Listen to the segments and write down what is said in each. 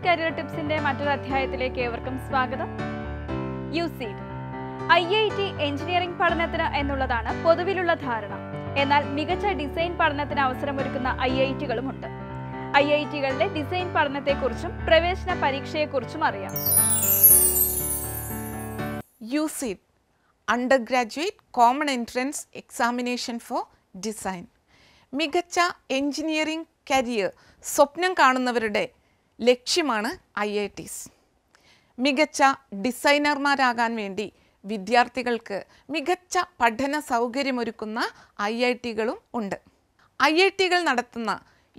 Market career ടിപ്സിന്റെ മറ്റൊരു അധ്യായത്തിലേക്ക് ഏവർക്കും സ്വാഗതം UCEED I I T engineering പഠനത്തിന് എന്നുള്ളതാണ് പൊതുവിലുള്ള ധാരണ എന്നാൽ മികച്ച ഡിസൈൻ പഠനത്തിന് അവസരമൊരുക്കുന്ന ഐ ഐ ഉണ്ട് ഐ ഐ ടികളിലെ ഡിസൈൻ പഠനത്തെക്കുറിച്ചും പ്രവേശന പരീക്ഷയെക്കുറിച്ചും അറിയാം UCEED undergraduate common entrance examination for design മികച്ച എഞ്ചിനീയറിംഗ് കരിയർ സ്വപ്നം കാണുന്നവരുടെ ലക്ഷ്യമാണ് ഐ ഐ ടിസ് മികച്ച ഡിസൈനർമാരാകാൻ വേണ്ടി വിദ്യാർത്ഥികൾക്ക് മികച്ച പഠന സൗകര്യമൊരുക്കുന്ന ഐ ഐ ടികളും ഉണ്ട് ഐ ഐ ടികൾ നടത്തുന്ന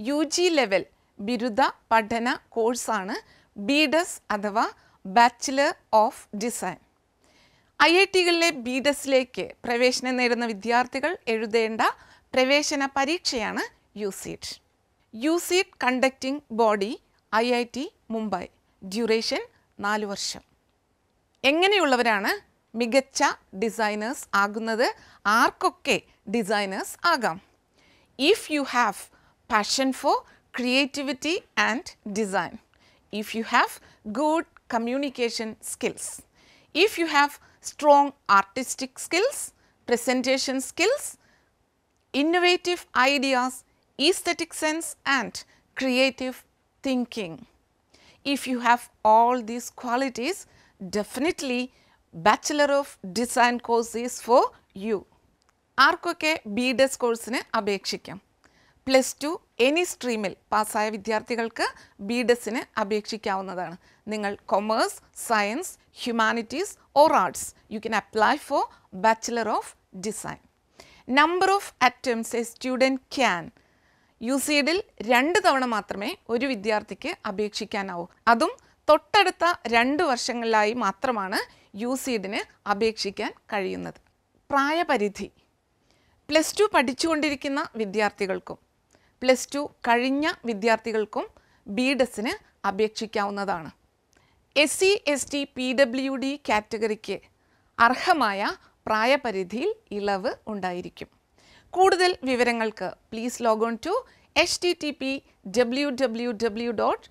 യു ജി ലെവൽ ബിരുദ പഠന കോഴ്സാണ് ഡസ് അഥവാ bachelor of design I I ടികളിലെ ബിഡസിലേക്ക് പ്രവേശനം നേടുന്ന വിദ്യാർത്ഥികൾ എഴുതേണ്ട പ്രവേശന പരീക്ഷയാണ് UCEED conducting body I I T Mumbai duration നാല് വർഷം എങ്ങനെയുള്ളവരാണ് മികച്ച ഡിസൈനേഴ്സ് ആകുന്നത് ആർക്കൊക്കെ ഡിസൈനേഴ്സ് ആകാം if you have passion for creativity and design if you have good communication skills if you have strong artistic skills presentation skills innovative ideas aesthetic sense and creative thinking. If you have all these qualities, definitely Bachelor of Design course is for you. Arkoke BDS course ne abekshikyam. Plus two any stream il pasaya vidyarthikalka BDS ne abekshikyam nadana. Ningal Commerce, Science, Humanities or Arts. You can apply for Bachelor of Design. Number of attempts a student can യു സീഡിൽ രണ്ട് തവണ മാത്രമേ ഒരു വിദ്യാർത്ഥിക്ക് അപേക്ഷിക്കാനാവൂ അതും തൊട്ടടുത്ത രണ്ട് വർഷങ്ങളിലായി മാത്രമാണ് യു സീഡിന് അപേക്ഷിക്കാൻ കഴിയുന്നത് പ്രായപരിധി പ്ലസ് ടു പഠിച്ചുകൊണ്ടിരിക്കുന്ന വിദ്യാർത്ഥികൾക്കും പ്ലസ് ടു കഴിഞ്ഞ വിദ്യാർത്ഥികൾക്കും ബി ഡെസിന് അപേക്ഷിക്കാവുന്നതാണ് S C S T P W D കാറ്റഗറിക്ക് അർഹമായ പ്രായപരിധിയിൽ ഇളവ് ഉണ്ടായിരിക്കും കൂടുതൽ വിവരങ്ങൾക്ക് please log on to H T T P W W W dot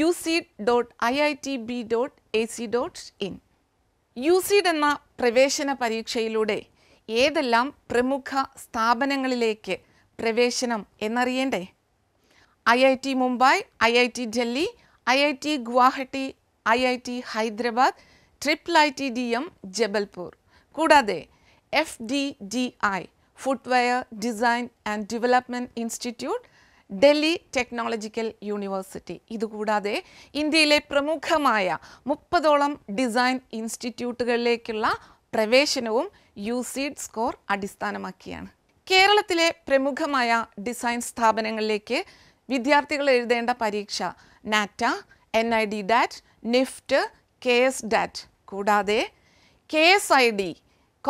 U C dot I I T B dot A C dot in UCEED എന്ന പ്രവേശന പരീക്ഷയിലൂടെ ഏതെല്ലാം പ്രമുഖ സ്ഥാപനങ്ങളിലേക്ക് പ്രവേശനം എന്നറിയേണ്ടേ I I T Mumbai I I T Delhi I I T Guwahati I I T Hyderabad triple I T D M Jabalpur കൂടാതെ F D D I Footwear Design and Development Institute Delhi technological university ഇതുകൂടാതെ ഇന്ത്യയിലെ പ്രമുഖമായ മുപ്പതോളം ഡിസൈൻ ഇൻസ്റ്റിറ്റ്യൂട്ടുകളിലേക്കുള്ള പ്രവേശനവും യൂസീഡ് സ്കോർ അടിസ്ഥാനമാക്കിയാണ് കേരളത്തിലെ പ്രമുഖമായ ഡിസൈൻ സ്ഥാപനങ്ങളിലേക്ക് വിദ്യാർത്ഥികൾ എഴുതേണ്ട പരീക്ഷ NATA N I D DAT NIFT K S DAT കൂടാതെ K S I D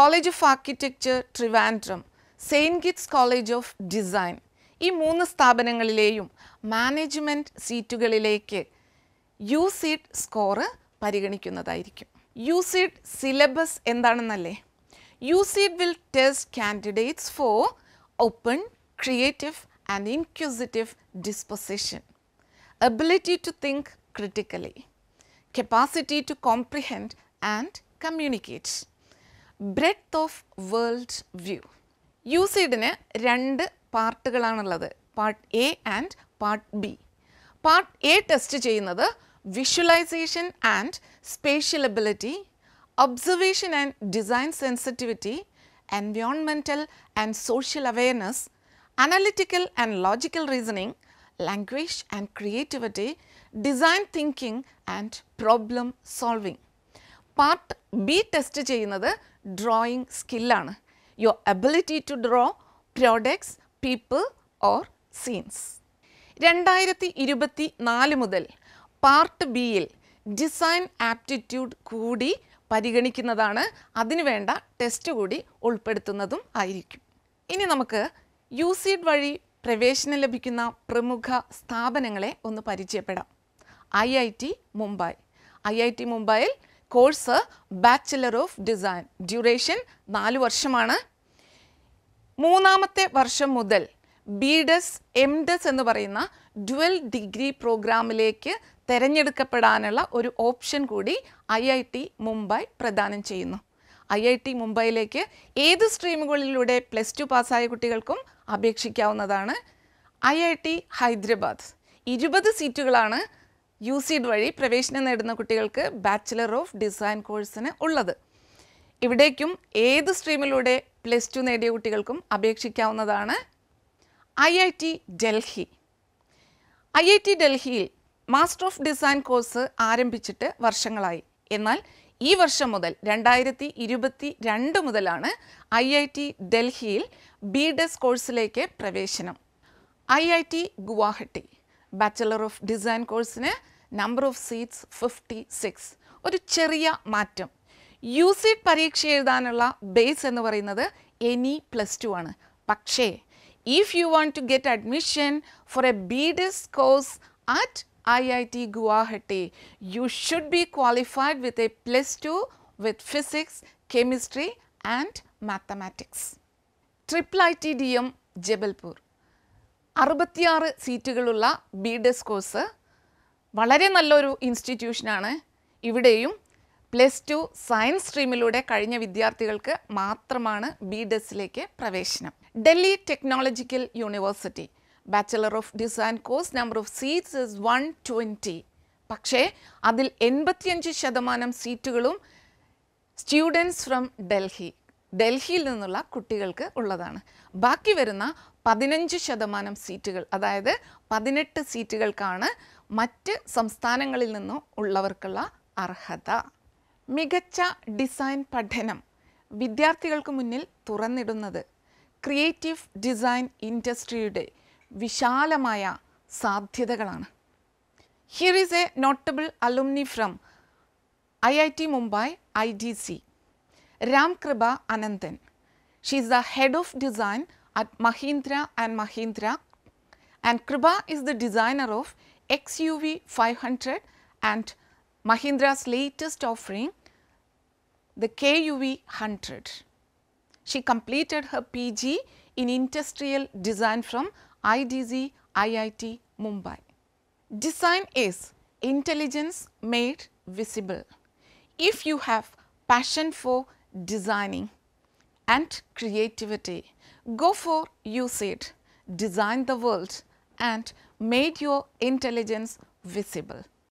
college of architecture Trivandrum saint Kitts college of design ഈ മൂന്ന് സ്ഥാപനങ്ങളിലെയും മാനേജ്മെൻറ്റ് സീറ്റുകളിലേക്ക് യു സീഡ് സ്കോറ് പരിഗണിക്കുന്നതായിരിക്കും യു സീഡ് സിലബസ് എന്താണെന്നല്ലേ UCEED will test candidates for open creative and inquisitive disposition ability to think critically, capacity to comprehend and communicate breadth of world view യൂസീഡിന് രണ്ട് പാർട്ടുകളാണുള്ളത് part A and part B part A test ചെയ്യുന്നത് visualisation and spatial ability observation and design sensitivity environmental and social awareness analytical and logical reasoning language and creativity design thinking and problem solving part B test ചെയ്യുന്നത് drawing സ്കില്ലാണ് your ability to draw products, people or scenes. രണ്ടായിരത്തി ഇരുപത്തി നാല് മുതൽ part ബിയിൽ design aptitude കൂടി പരിഗണിക്കുന്നതാണ് അതിനുവേണ്ട test കൂടി ഉൾപ്പെടുത്തുന്നതും ആയിരിക്കും ഇനി നമുക്ക് യു സീഡ് വഴി പ്രവേശനം ലഭിക്കുന്ന പ്രമുഖ സ്ഥാപനങ്ങളെ ഒന്ന് പരിചയപ്പെടാം I I T Mumbai I I T മുംബൈയിൽ course bachelor of design duration നാല് വർഷമാണ് മൂന്നാമത്തെ വർഷം മുതൽ ബി ഡെസ് എം ഡെസ് എന്ന് പറയുന്ന ഡ്വൽ ഡിഗ്രി പ്രോഗ്രാമിലേക്ക് തിരഞ്ഞെടുക്കപ്പെടാനുള്ള ഒരു ഓപ്ഷൻ കൂടി ഐ ഐ ടി മുംബൈ പ്രദാനം ചെയ്യുന്നു ഐ ഐ ടി മുംബൈയിലേക്ക് ഏത് സ്ട്രീമുകളിലൂടെ പ്ലസ് ടു പാസ്സായ കുട്ടികൾക്കും അപേക്ഷിക്കാവുന്നതാണ് ഐ ഐ ടി ഹൈദരാബാദ് ഇരുപത് സീറ്റുകളാണ് യു സീഡ് വഴി പ്രവേശനം നേടുന്ന കുട്ടികൾക്ക് ബാച്ചിലർ ഓഫ് ഡിസൈൻ കോഴ്സിന് ഉള്ളത് ഇവിടേക്കും ഏത് സ്ട്രീമിലൂടെ പ്ലസ് ടു നേടിയ കുട്ടികൾക്കും അപേക്ഷിക്കാവുന്നതാണ് I I T Delhi I I T ഡൽഹിയിൽ മാസ്റ്റർ ഓഫ് ഡിസൈൻ കോഴ്സ് ആരംഭിച്ചിട്ട് വർഷങ്ങളായി എന്നാൽ ഈ വർഷം മുതൽ രണ്ടായിരത്തി ഇരുപത്തി രണ്ട് മുതലാണ് ഐ ഐ ടി ഡൽഹിയിൽ ബി ഡെസ് കോഴ്സിലേക്ക് പ്രവേശനം I I T Guwahati bachelor of design കോഴ്സിന് number of seats fifty six ഒരു ചെറിയ മാറ്റം യു സീറ്റ് പരീക്ഷ എഴുതാനുള്ള ബേസ് എന്ന് പറയുന്നത് എനി പ്ലസ് ടു ആണ് പക്ഷേ if you want to get admission for a B Des course at I I T Guwahati you should be qualified with a plus two with physics chemistry and mathematics triple I T D M Jabalpur അറുപത്തിയാറ് സീറ്റുകളുള്ള B des course വളരെ നല്ലൊരു ഇൻസ്റ്റിറ്റ്യൂഷനാണ് ഇവിടെയും plus two science സ്ട്രീമിലൂടെ കഴിഞ്ഞ വിദ്യാർത്ഥികൾക്ക് മാത്രമാണ് B ഡെസിലേക്ക് പ്രവേശനം Delhi technological University bachelor of design course number of seats is one twenty പക്ഷേ അതിൽ എൺപത്തിയഞ്ച് ശതമാനം സീറ്റുകളും സ്റ്റുഡൻസ് ഫ്രം ഡൽഹി ഡൽഹിയിൽ നിന്നുള്ള കുട്ടികൾക്ക് ഉള്ളതാണ് ബാക്കി വരുന്ന പതിനഞ്ച് ശതമാനം സീറ്റുകൾ അതായത് പതിനെട്ട് സീറ്റുകൾക്കാണ് മറ്റ് സംസ്ഥാനങ്ങളിൽ നിന്നും ഉള്ളവർക്കുള്ള അർഹത മികച്ച ഡിസൈൻ പഠനം വിദ്യാർത്ഥികൾക്ക് മുന്നിൽ തുറന്നിടുന്നത് ക്രിയേറ്റീവ് ഡിസൈൻ ഇൻഡസ്ട്രിയുടെ വിശാലമായ സാധ്യതകളാണ് here is a notable alumni from I I T Mumbai I D C Ramkripa Ananthan she's the head of design at Mahindra and Mahindra and Kripa is the designer of X U V five hundred and Mahindra's latest offering, the KUV 100. She completed her PG in industrial design from IDZ IIT Mumbai. Design is intelligence made visible. If you have passion for designing and creativity, go for use it, design the world and made your intelligence visible.